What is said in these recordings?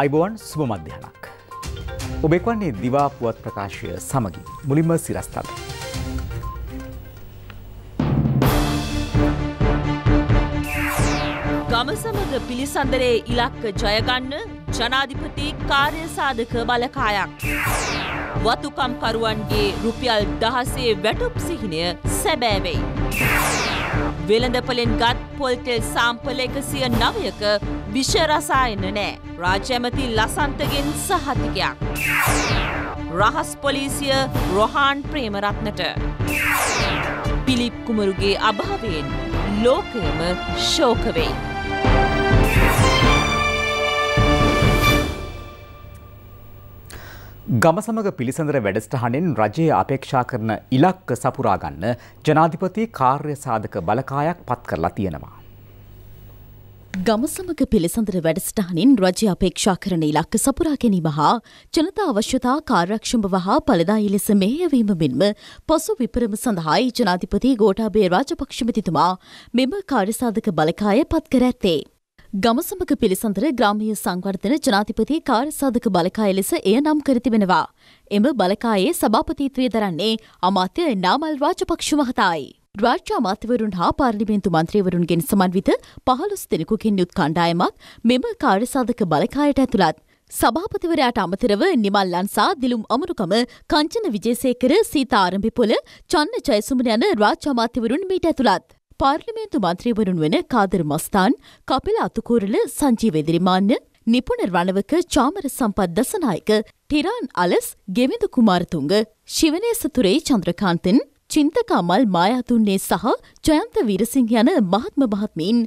අයිබෝවන් සුභ මධ්‍යහනක්. ඔබෙක්වන්නේ දිවාපුවත් ප්‍රකාශය සමගින් මුලින්ම සිරස්ථල. ගම සමග පිළිසඳරේ ඉලක්ක ජයගන්න ජනාධිපති කාර්ය සාධක බලකායක්. වතුකම්කරුවන්ගේ රුපියල් දහසේ වැටුප් සිහිනය සැබෑවෙයි. වෙළඳපලෙන් ගත් පොල්ටෙල් සාම්පල එකසිය නවයක විෂරසායන නෑ. රාජ්‍යමති ලසන්තගෙන් සහතිකයක්. රහස් පොලිසිය රොහාන් ප්‍රේමරත්නට. පිලිප් කුමරුගේ අභාවයෙන් ලෝකයම ශෝකවෙයි. ගම සමග පිළිසඳර වැඩස්ටහනෙන් රජය අපේක්ෂා කරන ඉලක්ක සපුරාගන්න ජනාධිපති කාර්ය සාධක බලකායක් පත් කරලා තියෙනවා. ගම සමග පිළිසඳර වැඩස්ටහනින් රජය අපේක්ෂා කරන ඉලක්ක සපුරා ගැනීම හා ජනතා අවශ්‍යතා කාර්යක්ෂම්භව හා පලදායි ලෙස මෙහෙයවීම මෙන්ම පසු විපරම සඳහායි ජනාධිපති ගෝටාබේ රාජපක්ෂමතිතුමා මෙම කාර්යසාධක බලකාය පත් කර ඇත්තේ. ගමසමග පිළිසඳර ග්‍රාමීය සංවර්ධන ජනාධිපති කාර්යසාධක බලකාය ලෙස එය නම් කර තිබෙනවා. එම බලකායේ සභාපතිත්වය දරන්නේ අමාත්‍ය නාමල් රාජපක්ෂ මහතායි. රාජ්‍ය අමාත්‍යවරුන් හා පාර්ලිමේන්තු මන්ත්‍රීවරුන්ගෙන් සමන්විත පහළොස් දෙනෙකුගෙන් යුත් කණ්ඩායමක් මෙම කාර්යසාධක බලකායට ඇතුළත්. සභාපතිවරයාට අමතරව නිමල් ලන්සා දිලුම් අමරුකම කංචන විජේසේකර සීතා ආරම්භිපොල චන්න ජයසුමන යන රාජ්‍ය අමාත්‍යවරුන් මීට ඇතුළත්. පාර්ලිමේන්තු මන්ත්‍රීවරුන් වන කාදර් මස්තාන් කපිල අතුකූරල සංජීව එදිරිමාන්‍ය නිපුණ රණවක චාමර සම්පත් දසනායක ටිරාන් අලස් ගෙවිඳු කුමාරතුංග ශිවනේසතුරේ චන්ද්‍රකාන්තෙන් චින්තකමල් මායාතුන්නේ සහ ජයන්ත වීරසිංහ යන මහත්ම මහත්මීන්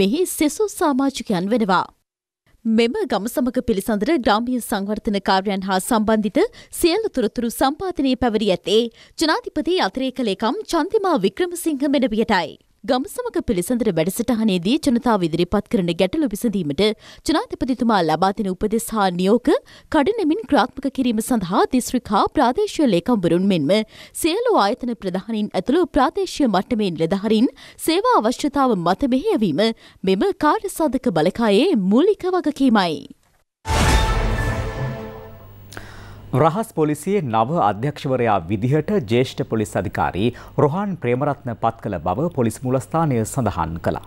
මෙහි සෙසු සාමාජිකයන් වෙනවා. මෙම ගම සමග පිළිසඳර ග්‍රාමිය සංවර්ධන කාර්යන් හා සම්බන්ධිත සියලු තොරතුරු සම්පාධනය පැවරී ඇත්තේ ජනාධිපති අතරේකලේකම් චන්තිමා වික්‍රමසිංහ මෙනවියටයි. ගම්සමක පිළිසඳර වැඩසටහනේදී ජනතාව ඉදිරිපත් කරන ගැටලු විසඳීමට ජනාධිපතිතුමා ලබා දෙන උපදෙස් හා නියෝග කඩනමින් ක්‍රාත්මක කිරීම සඳහා දිස්ත්‍රික්කා ප්‍රාදේශීය ලේකම්වරුන් මෙන්ම සියලු ආයතන ප්‍රධානීන් ඇතුළු ප්‍රාදේශීය මට්ටමේ නිලධාරීන් සේවා අවශ්‍යතාව මත මෙහෙයවීම මෙම කාර්යසාධක බලකායේ මූලික වගකීමයි. රහස් පොලිසියේ නව අධ්‍යක්ෂවරයා විදිහට ජේෂ්ඨ පොලිස් අධිකාරී රොහන් ප්‍රේමරත්න පත් කළ බව පොලිස් මූලස්ථානය සඳහන් කළා.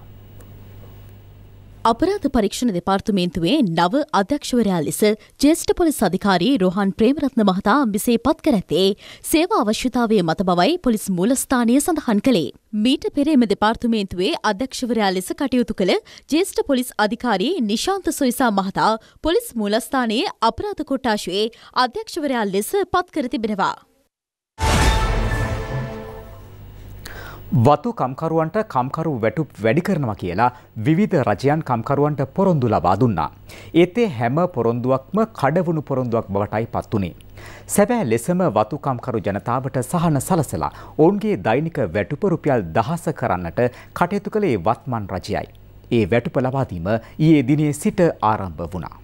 අපරාධ පරීක්ෂණ දෙපාර්තමේන්තුවේ නව අධ්‍යක්ෂවරයා ලෙස ජේෂ්ඨ පොලිස් අධිකාරී රෝහන් ප්‍රේමරත්න මහතා විසේ පත් කර ඇත්තේ සේවා අවශ්‍යතාවය මත බවයි පොලිස් මූලස්ථානය සඳහන් කළේ. මීට පෙර එම දෙපාර්තමේන්තුවේ අධ්‍යක්ෂවරයා ලෙස කටයුතු කළ ජේෂ්ඨ පොලිස් අධිකාරී නිශාන්ත සොයිසා මහතා පොලිස් මූලස්ථානයේ අපරාධ කොට්ටාශයේ අධ්‍යක්ෂවරයා ලෙස පත් කර තිබෙනවා. වතු කම්කරුවන්ට කම්කරු වැටුප් වැඩි කරනවා කියලා විවිධ රජයන් කම්කරුවන්ට පොරොන්දු ලබා දුන්නා. ඒතේ හැම පොරොන්දුවක්ම කඩවුණු පොරොන්දුවක් බවටයි පත් වුණේ. සැබෑ ලෙසම වතු කම්කරු ජනතාවට සහන සලසලා ඔවුන්ගේ දෛනික වැටුප රුපියල් දහස කරන්නට කටයුතු කළේ වත්මන් රජයයි. ඒ වැටුප ලබා දීම ඊයේ දිනේ සිට ආරම්භ වුණා.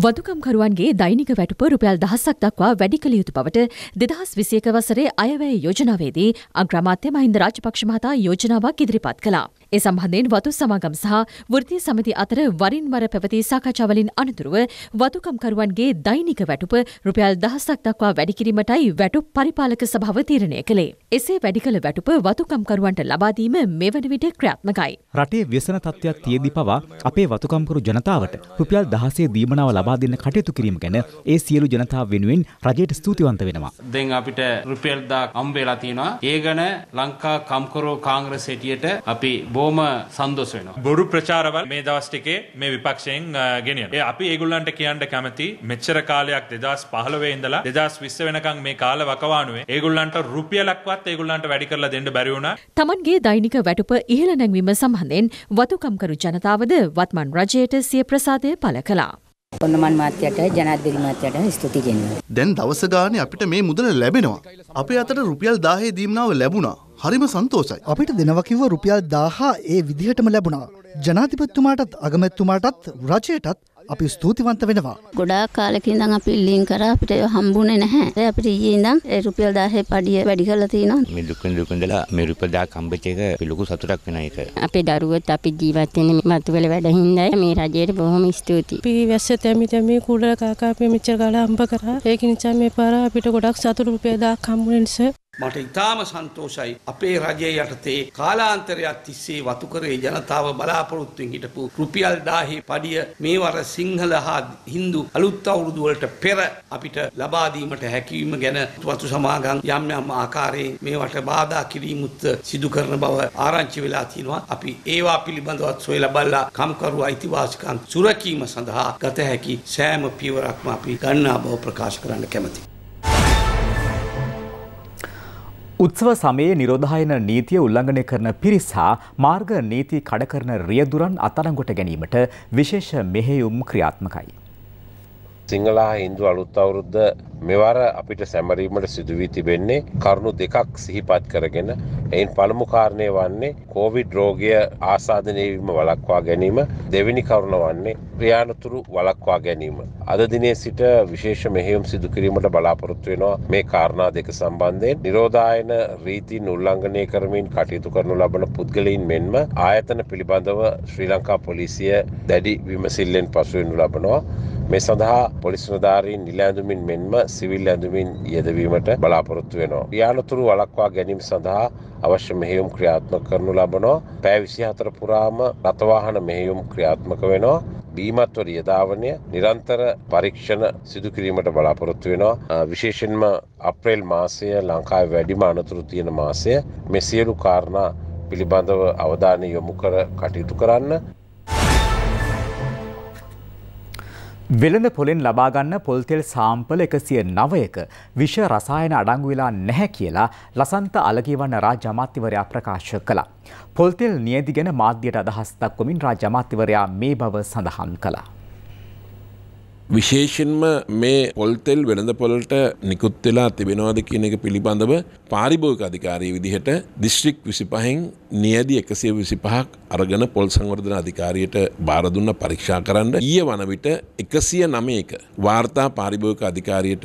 වදුකම්කරුවන්ගේ දෛනික වැටුප රුපියල් දහසක් දක්වා වැඩි කළ යුතු බවට දෙදහස් විසියක වසරේ අයවැය යෝජනාවේදී අග්‍රාමාත්‍ය මහින්ද රාජපක්ෂ මහතා යෝජනාවක් ඉදිරිපත් කළා. ඒ සම්බන්ධයෙන් වතු සමාගම් සහ වෘත්තීය සමිති අතර වරින් වර පැවති සාකච්ඡාවලින් අනතුරුව වතුකම්කරුවන්ගේ දෛනික වැටුප රුපියල් දහසක් දක්වා වැඩි කිරීමටයි වැටුප් පරිපාලක සභාව තීරණය කළේ. එසේ වැඩි කළ වැටුප වතුකම්කරුවන්ට ලබා දීම මෙවන විට ක්‍රියාත්මකයි. රටේ ව්‍යසන තත්ත්වයක් තියේදී පවා අපේ වතුකම්කරු ජනතාවට රුපියල් 16 දීමනාව ලබා දෙන්න කටයුතු කිරීම ගැන ඒ සියලු ජනතාව වෙනුවෙන් රජයට ස්තුතිවන්ත වෙනවා. දැන් අපිට රුපියල් 1000ක් හම්බ වෙලා තියෙනවා. ඒ ගැන ලංකා කම්කරු කාංග්‍රස් හිටියට අපි බොහොම බොහොම සන්දෝෂ වෙනවා. බොරු ප්‍රචාරවල් මේ දවස් ටිකේ මේ විපක්ෂයෙන් ගෙනියන. ඒ අපි ඒගොල්ලන්ට කියන්න කැමති මෙච්චර කාලයක් 2015 ඉඳලා 2020 වෙනකන් මේ කාල වකවානුවේ ඒගොල්ලන්ට රුපියලක්වත් ඒගොල්ලන්ට වැඩි කරලා දෙන්න බැරි වුණා. Tamanගේ දෛනික වැටුප ඉහළ නැංවීම සම්බන්ධයෙන් වතුකම්කරු ජනතාවද වත්මන් රජයට සිය ප්‍රසාදය පළ කළා. ඔන්නමන් මාත්‍යයට ජනාධිපති මාත්‍යයට ස්තුති කියනවා. දැන් දවස ගානේ අපිට මේ මුදල ලැබෙනවා. අපේ අතට රුපියල් 1000 දීමනාව ලැබුණා. හරිම සන්තෝසයි. අපිට දෙනවා කිව්ව රුපියල් 1000 ඒ විදිහටම ලැබුණා. ජනාධිපතිතුමාටත් අගමැතිතුමාටත් රජයටත් අපි ස්තුතිවන්ත වෙනවා. ගොඩාක් කාලෙක ඉඳන් අපි ඉල්ලීම් කරා අපිට හම්බුනේ නැහැ. ඒ අපිට ඊයේ ඉඳන් ඒ රුපියල් 1000 පඩිය වැඩි කරලා තිනවා. මේ දුක දුක ඉඳලා මේ රුපියල් 1000 කම්බෙච්ච එක ලොකු සතුටක් වෙන එක. අපේ දරුවොත් අපි ජීවත් වෙන මේ මතුවල වැඩ හින්දායි මේ රජයට බොහොම ස්තුතියි. අපි වැස්ස තැමි තැමි කුඩල කාකා අපි මෙච්චර කාලෙ හම්බ කරා. ඒක නිසා මේ පාර අපිට ගොඩක් සතුට රුපියල් 1000 හම්බුනේ නිසා මට ඉතාම සන්තෝෂයි අපේ රජය යටතේ කාලාන්තරයක් තිස්සේ වතුකරේ ජනතාව බලාපොරොත්තුවෙන් හිටපු රුපියල් 1000 පඩිය මේ වර සිංහල හා Hindu අලුත් අවුරුදු වලට පෙර අපිට ලබා දීමට හැකියවීම ගැන වතු සමාගම් යම් යම් ආකාරයෙන් මේවට බාධා කිරීමුත් සිදු කරන බව ආරංචි වෙලා තිනවා අපි ඒවා පිළිබඳවත් සොයලා බලලා කම්කරු අයිතිවාසිකම් සුරකීම සඳහා ගත හැකි සෑම පියවරක්ම අපි ගන්නා බව ප්‍රකාශ කරන්න කැමැතියි උත්සව සමයේ නිරෝධායන නීතිය උල්ලංඝනය කරන පිරිස් හා මාර්ග නීති කඩ කරන රියදුරන් අත්අඩංගුවට ගැනීමට විශේෂ මෙහෙයුම් ක්‍රියාත්මකයි. සිංහලා හින්දු අලුත් අවුරුද්ද මෙවර අපිට සැමරීමට සිදුවී තිබෙන්නේ කරුණු දෙකක් සිහිපත් කරගෙන එයින් පළමු කාරණය වන්නේ කෝවිඩ් රෝගය ආසාධනයවීම වලක්වා ගැනීම දෙවිනි කරුණ වන්නේ ප්‍රයාණතුරු වලක්වා ගැනීම. අද දිනේ සිට විශේෂ මෙහෙම් සිදුකිරීමට බලාපොරොත්තු වෙනවා මේ කාරණා දෙක සම්බන්ධයෙන් නිරෝධායන රීතින් උල්ලංඝනය කරමින් කටයුතු කරනු ලබන පුද්ගලයින් මෙන්ම ආයතන පිළිබඳව ශ්‍රී ලංකා පොලිසිය දැඩි විමසිල්ලෙන් පසුවෙනු ලබනවා. මේ සඳහා පොලිස් නිලධාරීන් නිල ඇඳුමින් මෙන්ම සිවිල් ඇඳුමින් යෙදවීමට බලාපොරොත්තු වෙනවා. යානතුරු වළක්වා ගැනීම සඳහා අවශ්‍ය මෙහෙයුම් ක්‍රියාත්මක කරනු ලබනවා. පෑ 24 පුරාම රථවාහන මෙහෙයුම් ක්‍රියාත්මක වෙනවා. බීමත්වර යධාවනය නිරන්තර පරීක්ෂණ සිදුකිරීමට බලාපොරොත්තු වෙනවා විශේෂෙන්ම අප්‍රේල් මාසය ලංකාව වැඩිම අනතුරු තියෙන මාසය මෙසියලු කාරණා පිළිබඳව අවධානය යොමු කර කටයුතු කරන්න වෙළඳ පොලෙන් ලබාගන්න පොල්තෙල් සාම්පල එකසිය නවයක විෂ රසායන අඩංගු වෙලා නැහැ කියලා ලසන්ත අලගීවන්න රාජ්‍ය අමාත්‍යවරයා ප්‍රකාශ කළා. පොල්තෙල් නියදි ගැන මාධ්‍යයට අදහස් දක්වමින් රාජ්‍ය අමාත්‍යවරයා මේ බව සඳහන් කළා. විශේෂෙන්ම මේ පොල්තෙල් වෙළඳ පොලට නිකුත් වෙලා තිබෙනවාද කියන එක පිළිබඳව පාරිභෝගික අධිකාරී විදිහට දිස්ත්‍රික් 25න් නියදි 125ක් අරගෙන පොල් සංවර්ධන අධිකාරියට බාර දුන්න පරීක්ෂා කරන්න ඊයේ වන විට 109ක වාර්තා පාරිභෝගික අධිකාරියට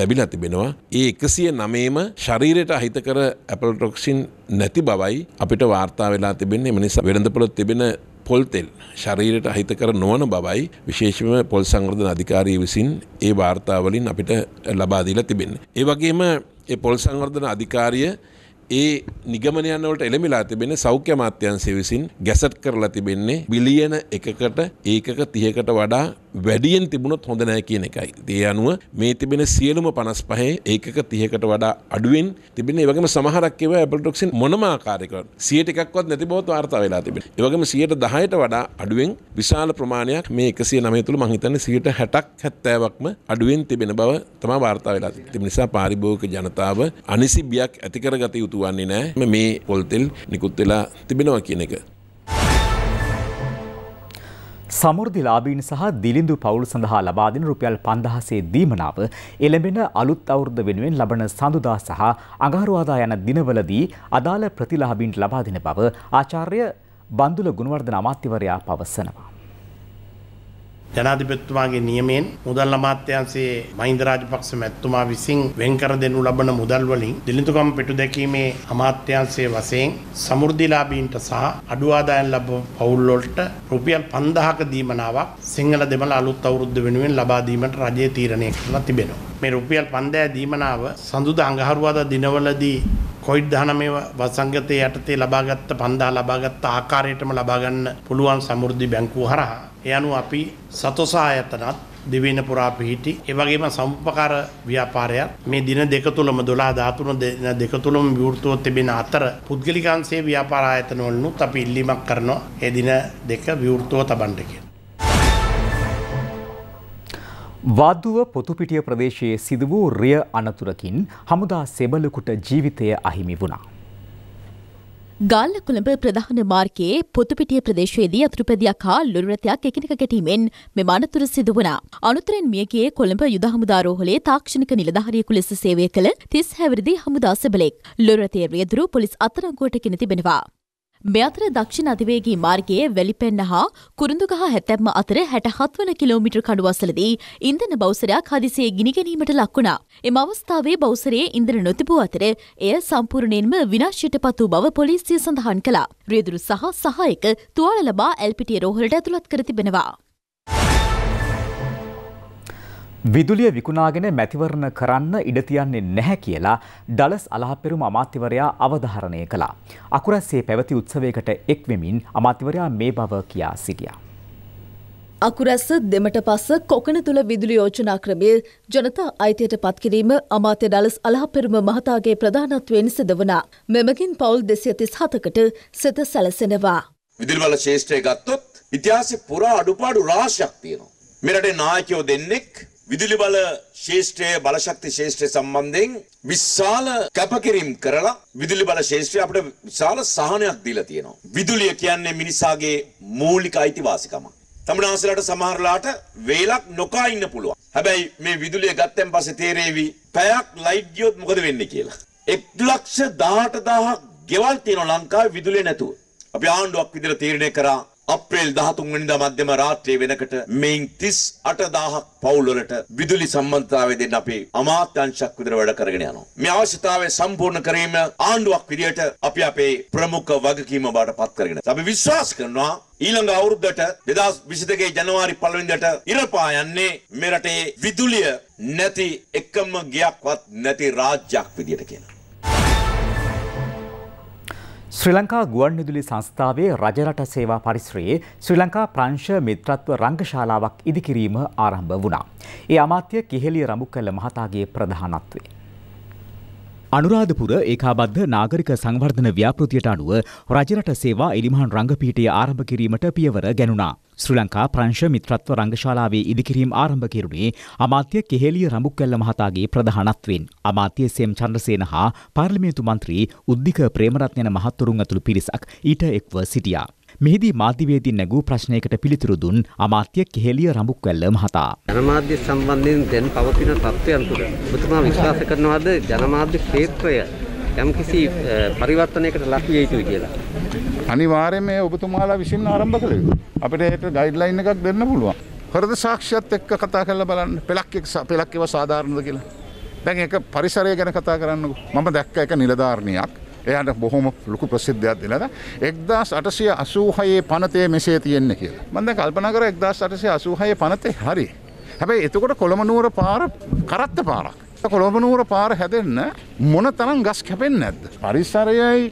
ලැබිලා තිබෙනවා. ඒ 109ම ශරීරයට අහිතකර ඇපල් ටොක්සින් නැති බවයි අපිට වාර්තා වෙලා තිබෙන්නේ. මේ නිසා වෙළඳපොළ තිබෙන පොල්තෙල් ශරීරයට අහිත කර නොවන බවයි විශේෂම පොල් සංවර්ධන අධිකාරී විසින් ඒ වාර්තාවලින් අපිට ලබාදීලා තිබෙන. ඒ වගේම ඒ පොල් සංවර්ධන අධිකාරිය ඒ නිගමනයන්නවලට එළමිලා තිබෙන සෞඛ්‍ය මාත්‍යන්සේ විසින් ගැසට් කරලා තිබෙන්නේ බිලියන එකකට ඒකක තියකට වඩා වැඩියෙන් තිබුණොත් හොඳ නෑ කියන එකයි. ඒ අනුව මේ තිබෙන සියලුම 55 ඒකක 30කට වඩා අඩුවෙන් තිබෙන ඒ වගේම සමහරක් ඒවා Apple Toxin මොනම ආකාරයකවත් 100ට එකක්වත් නැති බව වාර්තා වෙලා තිබෙනවා. ඒ වගේම 110ට වඩා අඩුවෙන් විශාල ප්‍රමාණයක් මේ 109 තුල මම හිතන්නේ 160ක් 70ක්ම අඩුවෙන් තිබෙන බව තමයි වාර්තා වෙලා තිබෙන්නේ. ඒ නිසා පාරිභෝගික ජනතාව අනිසි බියක් ඇති කරගත යුතු වන්නේ නෑ. මේ පොල් තෙල් නිකුත් වෙලා තිබෙනවා කියන එක. සමෘද්ධිලාභීන් සහ දිලිඳු පවුල් සඳහා ලබා දෙන රුපියල් 5000සේ දීමනාව එළඹෙන අලුත් අවුරුද්ද වෙනුවෙන් ලබන සඳුදා සහ අඟහරුවාදා යන දිනවලදී අදාළ ප්‍රතිලාභීන්ට ලබා දෙන බව ආචාර්ය බන්දුල ගුණවර්ධන අමාත්‍යවරයා පවසනවා. ජනාධිපතිතුමාගේ නියමයෙන් මුදල් අමාත්‍යාංශයේ මහින්ද රාජපක්ෂ මැතිතුමා විසින් වෙන්කර දෙනු ලබන මුදල් වලින් දිලිඳුකම් පිටු දැකීමේ අමාත්‍යාංශයේ වශයෙන් සමෘද්ධිලාභීන්ට සහ අඩු ආදායම් ලබන පවුල් වලට රුපියල් 5000ක දීමනාවක් සිංහල දෙමළ අලුත් අවුරුද්ද වෙනුවෙන් ලබා දීමට රජය තීරණය කරලා තිබෙනවා. මේ රුපියල් 5000 දීමනාව සඳුදා අඟහරුවාදා දිනවලදී කොයිඩ් දහනමේ වසංගතය යටතේ ලබාගත්ත පන්දා ලබාගත්ත ආකාරයටම ලබාගන්න පුළුවන් සමෘද්ධි බැංකුව හරහා ඒ අනුව අපි සතෝසායතනත් දිවින පුරා පිහිටි ඒ වගේම සම්පකාර ව්‍යාපාරයත් මේ දින දෙක තුලම 12 13 දින දෙක තුලම විවෘතව තිබෙන අතර පුද්ගලික අංශයේ ව්‍යාපාර ආයතන වලනුත් අපි ඉල්ලීමක් කරනවා ඒ දින දෙක විවෘතව තබන්න කියලා. වාදුව පොතුපිටිය ප්‍රදේශයේ සිදු වූ රිය අනතුරකින් හමුදා සෙබලකුට ජීවිතය අහිමි වුණා. ගල්ලකුළඹ ප්‍රධාන මාර්ගයේ පොතුපිටිය ප්‍රදේශයේදී අතුරුපැදියක් හා ලුරුරැතයක් එකිනෙක ගැටීමෙන් මෙම අනතුර සිදු වුණා. අනුතරෙන් මියගියේ කොළඹ යුද හමුදාරෝහලේ තාක්ෂණික නිලධාරියෙකු ලෙස සේවය කළ තිස් හැවිරිදි හමුදා සෙබලෙක්. ලුරුරැතේ රියදුරු පොලිස් අත්අඩංගුවට ගෙන තිබෙනවා. මෙ අතර දක්ෂිණ අධිවේගී මාර්ගයේ වැලිපෙන්න හා කුරුඳුගහ හැතැම්ම අතර හැට හත්වන කිලෝමිටර් කඩුවසලදී ඉන්ධන බෞසරයක් හදිසේ ගිනිගැනීමට ලක්වුණා. එම අවස්ථාවේ බෞසරයේ ඉන්දන නොතිබූ අතර එය සම්පූර්ණයෙන්ම විනාශයට පත් වූ බව පොලිසිය සඳහන් කළා. රියදුරු සහ සහායක තුවාල ලබා එල්පිටිය රෝහලට ඇතුළත් කර තිබෙනවා. විදුලිය විකුණාගෙන මැතිවරණ කරන්න ඉඩ තියන්නේ නැහැ කියලා ඩලස් අලහපෙරුම අමාත්‍යවරයා අවධාරණය කළා. අකුරැස්සේ පැවති උත්සවයකට එක්වෙමින් අමාත්‍යවරයා මේ බව කියා සිටියා. අකුරැස්ස දෙමට පස්ස කොකන තුළ විදුලි යෝජනා ක්‍රමය ජනතා අයිතියට පත්කිරීම අමාත්‍ය ඩලස් අලහපෙරුම මහතාගේ ප්‍රධානත්වයෙන් සිදවනා. මෙමගින් පවුල් දෙසියතිස් හතකට සෙත සැලසෙනවා. විදුල්වල ශේෂ්ත්‍රය ගත්තොත් ඉතිහාස පුරා අඩුපාඩු රාශයක් තියෙනවා. මෙරටේ නායකයෝ දෙන්නෙක් විදුලි බල ශේෂ්ත්‍රය බලශක්ති ශේෂ්ත්‍රය සම්බන්ධයෙන් විශාල කැපකිරීම් කරලා විදුලි බල ශේෂ්ත්‍රය අපිට විශාල සහනයක් දීලා තියෙනවා. විදුලිය කියන්නේ මිනිසාගේ මූලික අයිතිවාසිකම. තමනාසලට සමහරලාට වේලක් නොකා ඉන්න පුළුවන්. හැබැයි මේ විදුලිය ගත්තෙන් පස්සේ තේරෙවි පැයක් ලයිට් ගියොත් මොකද වෙන්නේ කියලා. 118000ක් ගෙවල් තියෙනවා ලංකාවේ විදුලිය නැතුව. අපි ආණ්ඩුවක් විදිහට තීරණය කරා අප්‍රේල් 13 වෙනිදා මැදම රාත්‍රියේ වෙනකොට මේන් 38000ක් පවුල්වලට විදුලි සම්බන්ධතාවය දෙන්න අපේ අමාත්‍යාංශයක් විතර වැඩ කරගෙන යනවා. මේ අවශ්‍යතාවය සම්පූර්ණ කිරීම ආණ්ඩුවක් විදියට අපි අපේ ප්‍රමුඛ වගකීම බවට පත් කරගෙන. අපි විශ්වාස කරනවා ඊළඟ අවුරුද්දට 2022 ජනවාරි 1 වෙනිදාට ඉරපා යන්නේ මේ රටේ විදුලිය නැති එකම ගියක්වත් නැති රාජ්‍යයක් විදියට කියලා. ශ්‍රී ලංකා ගුවන්විදුලි සංස්ථාවේ රජරට සේවා පරිශ්‍රයේ ශ්‍රී ලංකා ප්‍රංශ මිත්‍රත්ව රංගශාලාවක් ඉදිකිරීම ආරම්භ වුණා. ඒ අමාත්‍ය කිහෙලිය රඹුකල්ල මහතාගේ ප්‍රධානත්වයෙන් අනුරාධපුර ඒකාබද්ධ නාගරික සංවර්ධන ව්‍යාපෘතියට අනුව රජරට සේවා එලිමහන් රංගපීඨය ආරම්භ කිරීමට පියවර ගැනුණා. ශ්‍රී ලංකා ප්‍රංශ මිත්‍රත්ව රංගශාලාවේ ඉදිකිරීම ආරම්භ කෙරුණේ අමාත්‍ය කෙහෙලිය රඹුක්කැල්ල මහතාගේ ප්‍රධානත්වයෙන්. අමාත්‍ය සෙම් චන්ද්‍රසේන හා පාර්ලිමේන්තු මන්ත්‍රී උද්දික ප්‍රේමරත්නයන මහත්තුරුන් ඇතුළු පිරිසක් ඊට එක්ව සිටියා. මෙහිදී මාධ්‍යවේදීන් නැගූ ප්‍රශ්නයකට පිළිතුරු දුන් අමාත්‍ය කෙහෙලිය රඹුක්වැල්ල මහතා. ජනමාධ්‍ය සම්බන්ධයෙන් දැන් පවතින තත්ත්වයන් තුළ ඔබතුමා විශ්වාස කරනවාද ජනමාධ්‍ය ක්ෂේත්‍රය යම්කිසි පරිවර්තනයකට ලක් විය යුතුයි කියලා. අනිවාර්යයෙන් මේ ඔබතුමාලා විසින් ආරම්භ කළ යුතුයි. අපිට ඒකට ගයිඩ්ලයින් එකක් දෙන්න පුළුවන්. හෘද සාක්ෂියත් එක්ක කතා කරලා බලන්න පෙලක් එක්ක පෙලක් ඒවා සාධාරණද කියලා. දැන් ඒක පරිසරය ගැන කතා කරන්නකෝ. මම දැක්ක එක නිලධාරණියක් එයාට බොහොම ලොකු ප්‍රසිද්ධයක් දෙලද එක්දස් අටසය අසූහයේ පනතය මෙසේ තියෙන්නේ කියලා මන්ද කල්පනකර එක්දස් අටසය අසූහය පනතේ හරි හැබැයි එතකොට කොළමනුවර පාර කරත්ත පාරක් කොළඹනුවර පාර හැදෙන්න මොන තරම් ගස් කැපෙන් නැද්ද පරිසරයයි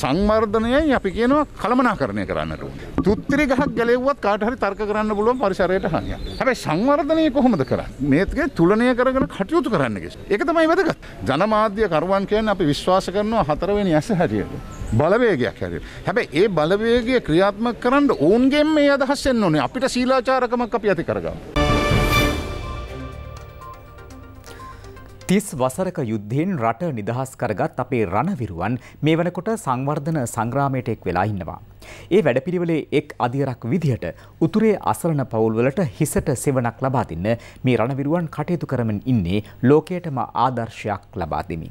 සංවර්ධනයයි අපි කියනවා කළමනාකරණය කරන්නට ඕනේ. තුත්තිරි ගහක් ගැලෙව්වත් කාට හරි තර්ක කරන්න පුළුවන් පරිසරයට හානියක්. හැබැයි සංවර්ධනය කොහොමද කරන්නේ? මේකේ තුලනය කරගෙන කටයුතු කරන්න කිව්වා. ඒක තමයි වැදගත්. ජනමාධ්‍ය කරුවන් කියන්නේ අපි විශ්වාස කරනවා හතරවෙනි ඇස හැටියට. බලවේගයක් හැටියට. හැබැයි ඒ බලවේගය ක්‍රියාත්මක කරන්න ඕන්ගෙන් මේ අදහස් එන්න ඕනේ. අපිට සීලාචාරකමක් අපි ඇති කරගන්න. තිස් වසරක යුද්ධයෙන් රට නිදහස් කරගත් අපේ රණවිරුවන් මේ වනකොට සංවර්ධන සංග්‍රාමයට එක් වෙලා ඉන්නවා. ඒ වැඩපිළිවෙලේ එක් අධියරක් විදිහට උතුරේ අසරණ පවුල්වලට හිසට සෙවණක් ලබා දෙන්න මේ රණවිරුවන් කටයුතු කරමින් ඉන්නේ ලෝකයටම ආදර්ශයක් ලබා දෙමින්.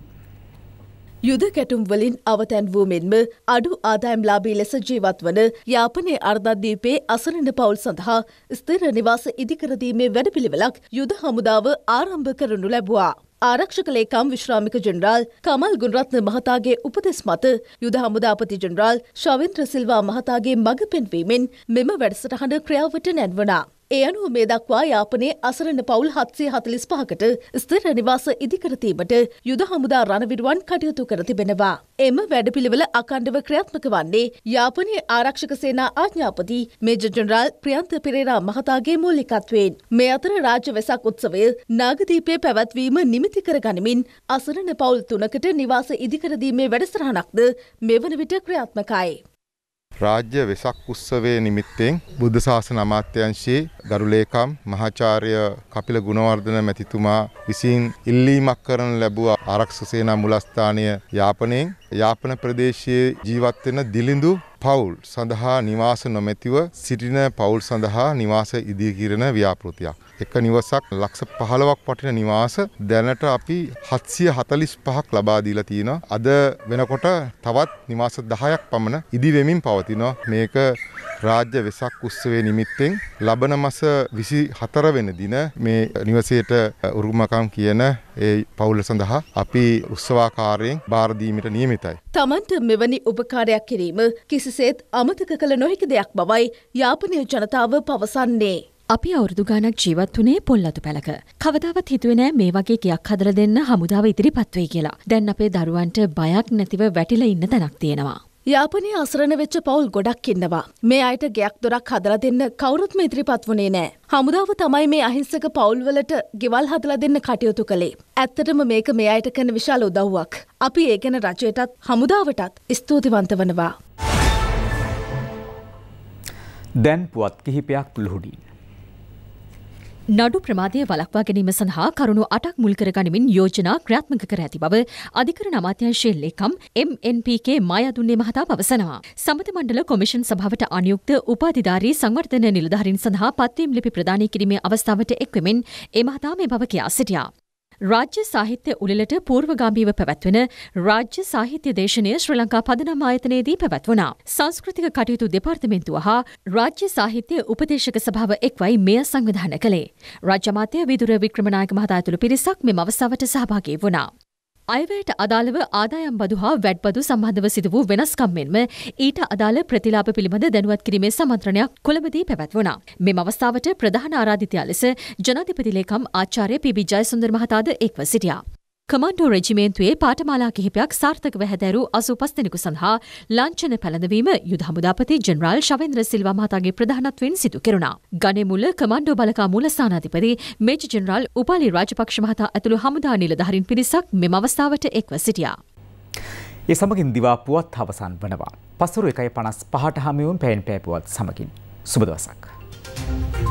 යුද කැටුම් වලින් අවතැන් වූ මෙන්ම අඩු ආදායම් ලාභී ලෙස ජීවත් වන යාපනයේ අර්ධද්වීපයේ අසරණ පවුල් සඳහා ස්ථිර නිවාස ඉදිකර දීමේ වැඩපිළිවෙලක් යුද හමුදාව ආරම්භ කරනු ලැබුවා. ආරක්ෂක ලේකම් විශ්‍රාමික ජෙනරාල් කමල් ගුණරත්න මහතාගේ උපදෙස් මත යුද හමුදාපති ජෙනරාල් ශවින්ද්‍ර සිල්වා මහතාගේ මඟ පෙන්වීමෙන් මෙම වැඩසටහන ක්‍රියාවට නැන්වනා. ඒ අනුව මේ දක්වා යාපනයේ අසරණ පවුල් හත්සේ හතලිස් පහකට ස්ථර නිවාස ඉදිකරතීමට යුද හමුදා රණවිරුවන් කටයුතු කර තිබෙනවා. එම වැඩපිළිවෙල අකණ්ඩව ක්‍රියාත්මක වන්නේ යාපනයේ ආරක්ෂක සේනා ආඥාපති මේජ ජනරාල් ප්‍රියන්ත පෙරේරා මහතාගේ මූලිකත්වයෙන්. මේ අතර රාජ්‍ය වෙසක් උත්සවය නාගදීපය පැවැත්වීම නිමිති කර ගනිමින් අසරණ පවුල් තුනකට නිවාස ඉදිකරදීමේ වැඩසරහනක්ද මෙවන විට ක්‍රියාත්මකයි. රාජ්‍ය වෙසක් උත්සවයේ නිමිත්තෙන් බුද්ධ ශාසන අමාත්‍යංශයේ ගරුලේකම් මහාචාර්ය කපිල ගුණවර්ධන මැතිතුමා විසින් ඉල්ලීමක් කරන ලැබූ ආරක්ෂක සේනා මුලස්ථානීය යාපනයෙන් යාපන ප්‍රදේශයේ ජීවත් වෙන දිලිඳු පවුල් සඳහා නිවාස නොමැතිව සිටින පවුල් සඳහා නිවාස ඉදිකිරන ව්‍යාපෘතියක්. එක නිවසක් ලක්ෂ 15ක් වටින නිවාස දැනට අපි 745ක් ලබා දීලා තියෙනවා. අද වෙනකොට තවත් නිවාස 10ක් පමණ ඉදි වෙමින් පවතිනවා. මේක රාජ්‍ය වෙසක් උත්සවයේ නිමිත්තෙන් ලබන මස 24 වෙනි දින මේ නිවසේට උරුමකම් කියන ඒ පවුල සඳහා අපි උත්සවාකාරයෙන් බාර දීමට නියමිතයි. Tamanට මෙවැනි උපකාරයක් කිරීම කිසිසේත් අමතක කළ නොහැකි දෙයක් බවයි යාපනය ජනතාව පවසන්නේ. අපි අවුරුදු ගානක් ජීවත් වනේ පොල් අතු පැලක. කවදාවත් හිතුවනෑ මේ වගේ ගයක් හදර දෙන්න හමුදාව ඉදිරිපත්වේ කියලා. දැන් අපේ දරුවන්ට බයක් නැතිව වැටිල ඉන්න තැනක් තියෙනවා. යාපනය අසරණ වෙච්ච පවුල් ගොඩක් ඉන්නවා. මේ අයට ගයක් දොරක් හදලා දෙන්න කවුරුත්ම ඉදිරිපත් වුණේ නෑ. හමුදාව තමයි මේ අහිංසක පවුල්වලට ගෙවල් හදලා දෙන්න කටයුතු කළේ. ඇත්තටම මේක මේ අයට කරන විශාල උදව්වක්. අපි ඒ ගැන රජයටත් හමුදාවටත් ස්තුතිවන්ත වනවා. දැන් පුවත් කිහිපයක් ලුහුඩින්. නඩු ප්‍රමාදය වලක්වා ගැනීම සඳහා කරුණු අටක් මුල් කරගනිමින් යෝජනා ක්‍රියාත්මක කර ඇති බව අධිකරණ අමාත්‍යංශයේ ලේකම් MNPK මායදුන්නේ මහතා පවසනවා. සමත මණ්ඩල කොමිෂන් සභාවට අනියුක්ත උපාධිධාරී සංවර්ධන නිලධාරීන් සඳහා පත්වීම් ලිපි ප්‍රදානය කිරීමේ අවස්ථාවට එක්වෙමින් ඒ මහතා මේ බව කියා සිටියා. රාජ්‍ය සාහිත්‍ය උළෙලට පූර්වගාමීව පැවැත්වෙන රාජ්‍ය සාහිත්‍ය දේශනය ශ්‍රී ලංකා පදනම් ආයතනයේදී පැවැත්වුණා. සංස්කෘතික කටයුතු දෙපාර්තමේන්තුව හා රාජ්‍ය සාහිත්‍ය උපදේශක සභාව එක්වයි මෙය සංවිධානය කළේ. රාජ්‍ය අමාත්‍ය විදුර වික්‍රමනායක මහතා ඇතුළු පිරිසක් මෙම අවස්ථාවට සහභාගී වුණා. අයවැයට අදාළව ආදායම් බදු හා වැඩ්බදු සම්බන්ධව සිදු වූ වෙනස්කම් මෙන්ම ඊට අදාළ ප්‍රතිලාභ පිළිබඳ දැනුවත් කිරීමේ සමන්ත්‍රණයක් කොළඹදී පැවැත්වුණා. මෙම අවස්ථාවට ප්‍රධාන ආරාධිතයා ලෙස ජනාධිපති ලේකම් ආචාර්ය පී.බී. ජයසුන්දර මහතාද එක්ව සිටියා. කමන්්ඩෝ රජිමේන්තුවේ පාටමාලා කිහිපයක් සාර්ථකව හැදැරු අසු පස්තෙනෙකු සඳහා ලංචන පැළඳවීම යුද හමුදාපති ජනරල් ශවෙන්ද්‍ර සිල්වා මහතාගේ ප්‍රධානත්වෙන් සිදු කෙරුණා. ගනෙමුල කමන්්ඩෝ බලකා මූලස්ථානාධිපති මේජ ජනරල් උපාලි රාජපක්ෂ මහතා ඇතුළු හමුදා නිලධාරින් පිරිසක් මෙම අවස්ථාවට එක්ව සිටියා. ඒ සමගින් දිවාපුවත් අවසන් වනවා. පසුරු එකයි පනස් පහට හමිවුම් පැන් පෑපුවත් සමගින්. සුබදවසක්. Thank you.